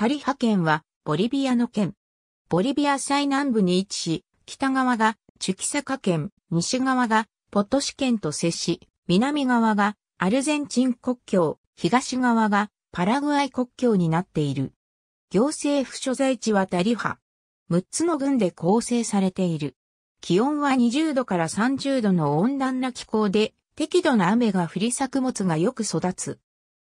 タリハ県は、ボリビアの県。ボリビア最南部に位置し、北側がチュキサカ県、西側がポトシ県と接し、南側がアルゼンチン国境、東側がパラグアイ国境になっている。行政府所在地はタリハ。6つの郡で構成されている。気温は20度から30度の温暖な気候で、適度な雨が降り作物がよく育つ。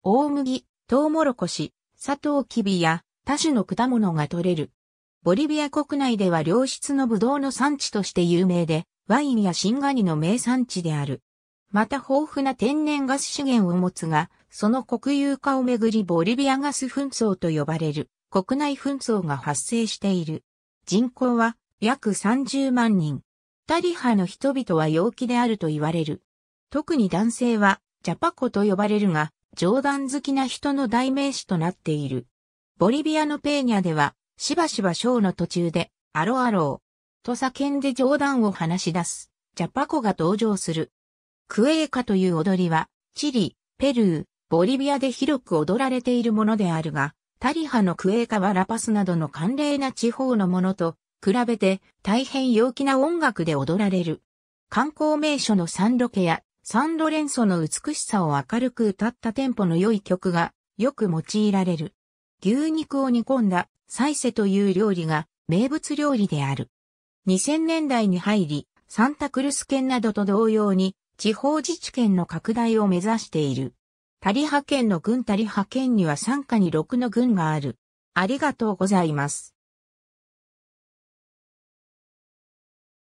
大麦、トウモロコシ、サトウキビや多種の果物が取れる。ボリビア国内では良質のブドウの産地として有名で、ワインやシンガニの名産地である。また豊富な天然ガス資源を持つが、その国有化をめぐりボリビアガス紛争と呼ばれる国内紛争が発生している。人口は約30万人。タリハの人々は陽気であると言われる。特に男性はジャパコと呼ばれるが、冗談好きな人の代名詞となっている。ボリビアのペーニャでは、しばしばショーの途中で、アロアロー、と叫んで冗談を話し出す、ジャパコが登場する。クエーカという踊りは、チリ、ペルー、ボリビアで広く踊られているものであるが、タリハのクエーカはラパスなどの寒冷な地方のものと比べて大変陽気な音楽で踊られる。観光名所のサンロケやサンドレンソの美しさを明るく歌ったテンポの良い曲がよく用いられる。牛肉を煮込んだサイセという料理が名物料理である。2000年代に入り、サンタクルス県などと同様に地方自治県の拡大を目指している。タリ派県の郡タリ派県には参加に6の郡がある。ありがとうございます。